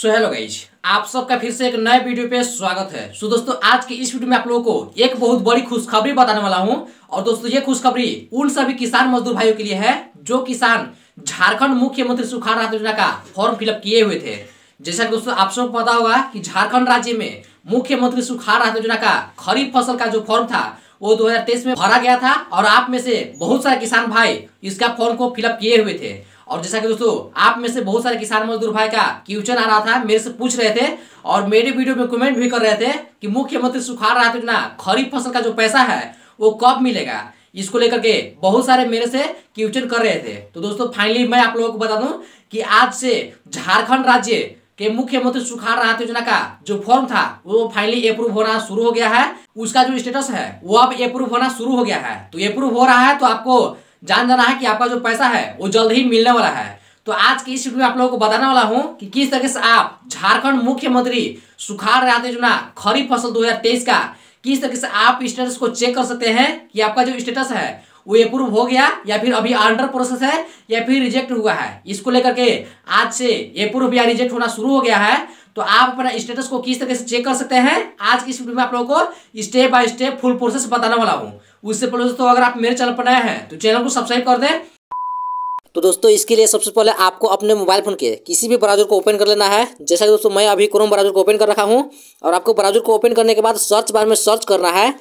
so hello guys आप सबका फिर से एक नए वीडियो पे स्वागत है सो दोस्तों आज के इस वीडियो में आप लोगों को एक बहुत बड़ी खुशखबरी बताने वाला हूँ और दोस्तों ये खुशखबरी उन सभी किसान मजदूर भाइयों के लिए है जो किसान झारखंड मुख्यमंत्री सुखाड़ राहत योजना का फॉर्म फिलअप किए हुए थे जैसा दोस्तों आप सबको पता होगा की झारखंड राज्य में मुख्यमंत्री सुखाड़ राहत योजना का खरीफ फसल का जो फॉर्म था वो दो में भरा गया था और आप में से बहुत सारे किसान भाई इसका फॉर्म को फिलअप किए हुए थे और जैसा कि दोस्तों आप में से बहुत सारे किसान मजदूर भाई का क्वेश्चन आ रहा था मेरे से पूछ रहे थे और मेरे वीडियो में कमेंट भी कर रहे थे कि मुख्यमंत्री सुखाड़ राहत योजना खरीफ फसल का जो पैसा है वो कब मिलेगा इसको लेकर के बहुत सारे मेरे से क्वेश्चन कर रहे थे तो दोस्तों फाइनली मैं आप लोगों को बता दूं कि आज से झारखंड राज्य के मुख्यमंत्री सुखाड़ राहत योजना का जो फॉर्म था वो फाइनली अप्रूव होना शुरू हो गया है उसका जो स्टेटस है वो अब अप्रूव होना शुरू हो गया है तो अप्रूव हो रहा है तो आपको जान जाना है कि आपका जो पैसा है वो जल्द ही मिलने वाला है तो आज की इस वीडियो में आप लोगों को बताने वाला हूँ कि किस तरीके से आप झारखंड मुख्यमंत्री सुखाड़ राहत योजना खरीफ फसल 2023 का किस तरीके से आप स्टेटस को चेक कर सकते हैं कि आपका जो स्टेटस है वो अप्रूव हो गया या फिर अभी अंडर प्रोसेस है या फिर रिजेक्ट हुआ है इसको लेकर के आज से अप्रूव या रिजेक्ट होना शुरू हो गया है तो आप अपना स्टेटस को किस तरीके से चेक कर सकते हैं आज की इस वीडियो में आप लोगों को step by step full process बताने वाला हूँ उससे पहले दोस्तों अगर आप मेरे चैनल पर नए हैं तो चैनल को सब्सक्राइब कर दें तो दोस्तों इसके लिए सबसे पहले आपको अपने मोबाइल फ़ोन के किसी भी ब्राउजर को ओपन कर लेना है जैसा कि दोस्तों मैं अभी क्रोम ब्राउजर को ओपन कर रखा हूं और आपको ब्राउजर को ओपन करने के बाद सर्च बार में सर्च करना है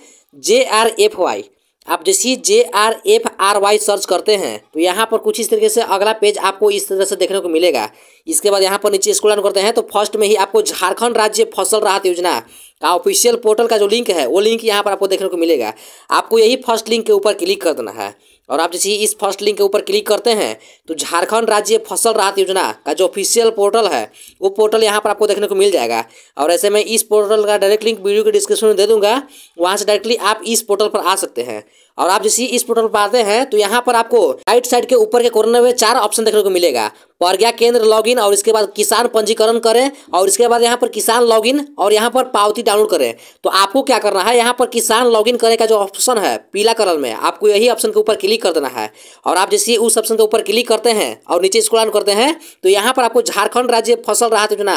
जे आर एफ वाई आप जैसे ही J R F R Y search करते हैं तो यहां पर कुछ इस तरीके से अगला पेज आपको इस तरह से देखने को मिलेगा इसके बाद यहाँ पर नीचे स्कूल करते हैं तो फर्स्ट में ही आपको झारखंड राज्य फसल राहत योजना का ऑफिशियल पोर्टल का जो लिंक है वो लिंक यहाँ पर आपको देखने को मिलेगा आपको यही फर्स्ट लिंक के ऊपर क्लिक कर देना है और आप जैसे ही इस फर्स्ट लिंक के ऊपर क्लिक करते हैं तो झारखंड राज्य फसल राहत योजना का जो ऑफिशियल पोर्टल है वो पोर्टल यहाँ पर आपको देखने को मिल जाएगा और ऐसे में इस पोर्टल का डायरेक्ट लिंक वीडियो के डिस्क्रिप्शन में दे दूंगा वहाँ से डायरेक्टली आप इस पोर्टल पर आ सकते हैं और आप जैसे इस पोर्टल पर आते हैं तो यहाँ पर आपको राइट साइड के ऊपर के कॉर्नर में चार ऑप्शन देखने को मिलेगा प्रज्ञा केंद्र लॉगिन और इसके बाद किसान पंजीकरण करें और इसके बाद यहाँ पर किसान लॉगिन और यहाँ पर पावती डाउनलोड करें तो आपको क्या करना है यहाँ पर किसान लॉगिन करने का जो ऑप्शन है पीला कलर में आपको यही ऑप्शन के ऊपर क्लिक कर देना है और आप जैसे उस ऑप्शन के ऊपर क्लिक करते हैं और नीचे स्क्रॉल करते हैं तो यहाँ पर आपको झारखंड राज्य फसल राहत योजना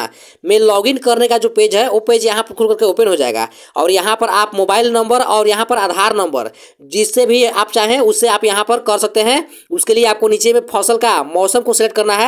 में लॉगिन करने का जो पेज है वो पेज यहाँ पर खुल करके ओपन हो जाएगा और यहाँ पर आप मोबाइल नंबर और यहाँ पर आधार नंबर जिससे भी आप चाहें उससे आप यहाँ पर कर सकते हैं उसके लिए आपको नीचे में फसल का मौसम को सिलेक्ट करना है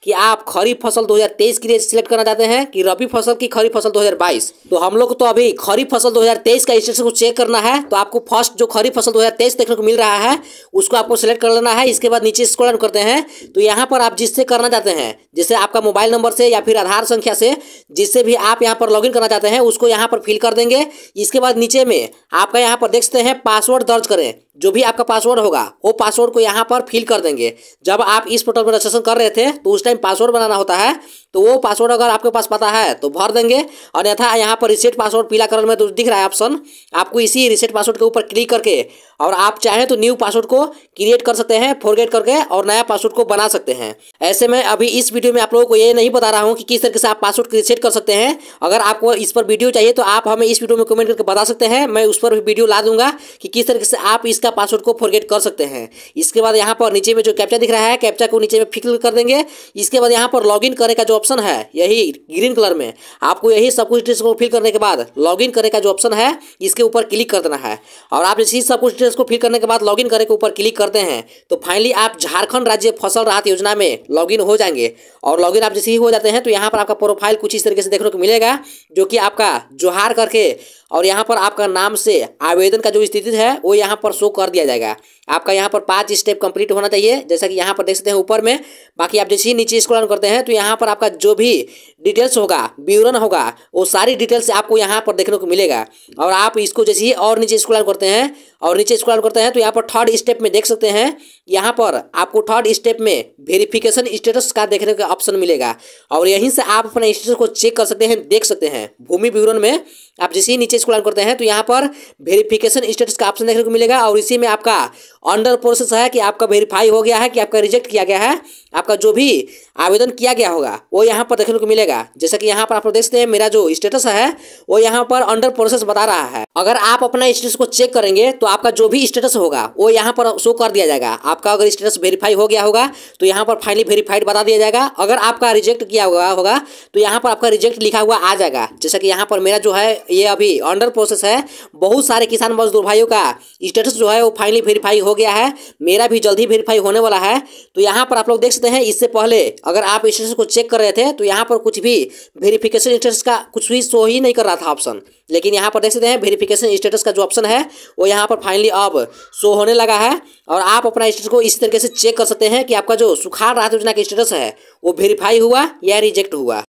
कि आप खरीफ फसल 2023 के लिए सिलेक्ट करना चाहते हैं कि रबी फसल की खरीफ फसल 2022 तो हम लोग को तो अभी खरीफ फसल 2023 का स्टेटस को चेक करना है तो आपको फर्स्ट जो खरीफ फसल 2023 देखने को मिल रहा है उसको आपको सिलेक्ट कर लेना है इसके बाद नीचे स्क्रॉल करते हैं तो यहाँ पर आप जिससे करना चाहते हैं जैसे आपका मोबाइल नंबर से या फिर आधार संख्या से जिससे भी आप यहाँ पर लॉग करना चाहते हैं उसको यहाँ पर फिल कर देंगे इसके बाद नीचे में आपका यहाँ पर देख सकते हैं पासवर्ड दर्ज करें जो भी आपका पासवर्ड होगा वो पासवर्ड को यहाँ पर फिल कर देंगे जब आप इस पोर्टल में रजिस्ट्रेशन कर रहे थे तो उस टाइम टाइम पासवर्ड बनाना होता है तो वो पासवर्ड अगर आपके पास पता है तो भर देंगे अन्यथा यहाँ पर रिसेट पासवर्ड पीला कलर में तो दिख रहा है ऑप्शन आपको इसी रिसेट पासवर्ड के ऊपर क्लिक करके और आप चाहें तो न्यू पासवर्ड को क्रिएट कर सकते हैं फॉरगेट करके और नया पासवर्ड को बना सकते हैं ऐसे में अभी इस वीडियो में आप लोगों को ये नहीं बता रहा हूँ कि किस तरीके से आप पासवर्ड रिसेट कर सकते हैं अगर आपको इस पर वीडियो चाहिए तो आप हमें इस वीडियो में कमेंट करके बता सकते हैं मैं उस पर भी वीडियो ला दूंगा कि किस तरीके से आप इसका पासवर्ड को फॉरगेट कर सकते हैं इसके बाद यहाँ पर नीचे में जो कैप्चा दिख रहा है कैप्चा को नीचे में फिक्र कर देंगे इसके बाद यहाँ पर लॉग करने का जो ऑप्शन है यही ग्रीन कलर में आपको यही सब कुछ डिटेल्स को फिल करने के बाद लॉगिन करने का जो ऑप्शन है इसके ऊपर क्लिक कर देना है और आप जैसे ही सब कुछ डिटेल्स को फिल करने के बाद लॉगिन करने के ऊपर क्लिक करते हैं तो फाइनली आप झारखंड राज्य फसल राहत योजना में लॉगिन हो जाएंगे और लॉगिन आप जैसे ही हो जाते हैं तो यहाँ पर आपका प्रोफाइल कुछ इस तरीके से देखने को मिलेगा जो कि आपका जोहार करके और यहाँ पर आपका नाम से आवेदन का जो स्थिति है वो यहाँ पर शो कर दिया जाएगा आपका यहाँ पर पाँच स्टेप कंप्लीट होना चाहिए जैसा कि यहाँ पर देख सकते हैं ऊपर में बाकी आप जैसे ही नीचे स्क्रॉल करते हैं तो यहाँ पर आपका जो भी डिटेल्स होगा विवरण होगा वो सारी डिटेल्स आपको यहाँ पर देखने को मिलेगा और आप इसको जैसे ही और नीचे स्क्रॉल करते हैं और नीचे स्क्रॉल करते हैं तो यहाँ पर थर्ड स्टेप में देख सकते हैं यहाँ पर आपको थर्ड स्टेप में वेरिफिकेशन स्टेटस का देखने का ऑप्शन मिलेगा और यहीं से आप अपना स्टेटस को चेक कर सकते हैं देख सकते हैं भूमि विवरण में आप जैसे ही नीचे स्क्रॉल करते हैं तो यहाँ पर वेरिफिकेशन स्टेटस का ऑप्शन देखने को मिलेगा और इसी में आपका अंडर प्रोसेस है कि आपका वेरीफाई हो गया है कि आपका रिजेक्ट किया गया है आपका जो भी आवेदन किया गया होगा वो यहाँ पर देखने को मिलेगा जैसे कि यहाँ पर आप लोग हैं मेरा जो स्टेटस है वो यहाँ पर अंडर प्रोसेस बता रहा है अगर आप अपना स्टेटस को चेक करेंगे तो आपका जो भी स्टेटस होगा वो यहाँ पर शो कर दिया जाएगा आपका अगर स्टेटस वेरीफाई हो गया होगा तो यहाँ पर फाइनली वेरीफाइड बता दिया जाएगा अगर आपका रिजेक्ट किया हुआ होगा तो यहाँ पर आपका रिजेक्ट लिखा हुआ आ जाएगा जैसे कि यहाँ पर मेरा जो है ये अभी अंडर प्रोसेस है बहुत सारे किसान मजदूर भाइयों का स्टेटस जो है वो फाइनली वेरीफाई हो हो गया है मेरा भी जल्द ही वेरीफाई होने वाला है तो यहाँ पर आप लोग देख सकते हैं इससे पहले अगर आप स्टेटस को चेक कर रहे थे तो यहाँ पर कुछ भी वेरीफिकेशन स्टेटस का कुछ भी शो ही नहीं कर रहा था ऑप्शन लेकिन यहाँ पर देख सकते हैं वेरीफिकेशन स्टेटस का जो ऑप्शन है वो यहाँ पर फाइनली अब शो होने लगा है और आप अपना स्टेटस को इसी तरीके से चेक कर सकते हैं कि आपका जो सुखाड़ राहत योजना का स्टेटस है वो वेरीफाई हुआ या रिजेक्ट हुआ